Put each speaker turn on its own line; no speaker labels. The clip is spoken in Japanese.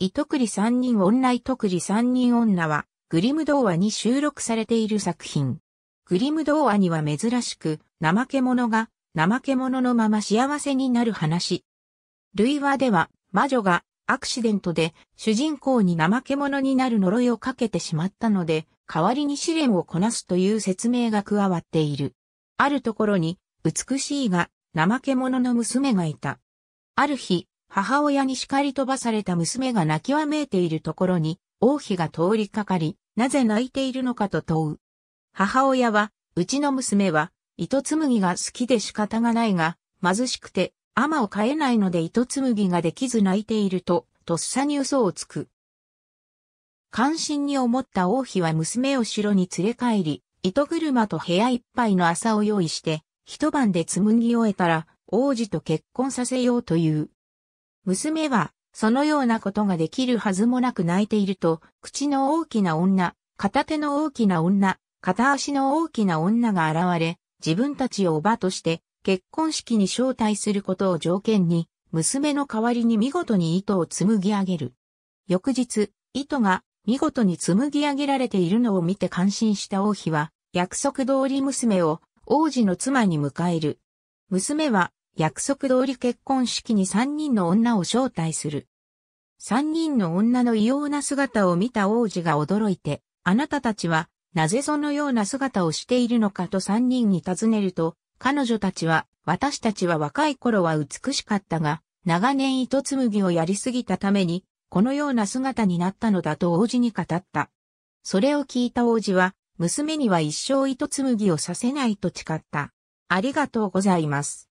糸
栗三人女クリ三人女は、グリム童話に収録されている作品。グリム童話には珍しく、怠け者が、怠け者のまま幸せになる話。類話では、魔女が、アクシデントで、主人公に怠け者になる呪いをかけてしまったので、代わりに試練をこなすという説明が加わっている。あるところに、美しいが、怠け者の娘がいた。ある日、母親に叱り飛ばされた娘が泣きわめいているところに、王妃が通りかかり、なぜ泣いているのかと問う。母親は、うちの娘は、糸紡ぎが好きで仕方がないが、貧しくて、甘を買えないので糸紡ぎができず泣いていると、とっさに嘘をつく。関心に思った王妃は娘を城に連れ帰り、糸車と部屋いっぱいの朝を用意して、一晩で紡ぎ終えたら、王子と結婚させようという。娘は、そのようなことができるはずもなく泣いていると、口の大きな女、片手の大きな女、片足の大きな女が現れ、自分たちをおばとして結婚式に招待することを条件に、娘の代わりに見事に糸を紡ぎ上げる。翌日、糸が見事に紡ぎ上げられているのを見て感心した王妃は、約束通り娘を王子の妻に迎える。娘は約束通り結婚式に3人の女を招待する。3人の女の異様な姿を見た王子が驚いて、あなたたちは、なぜそのような姿をしているのかと3人に尋ねると、彼女たちは、私たちは若い頃は美しかったが、長年糸紡ぎをやりすぎたために、このような姿になったのだと王子に語った。それを聞いた王子は、娘には一生糸紡ぎをさせないと誓った。ありがとうございます。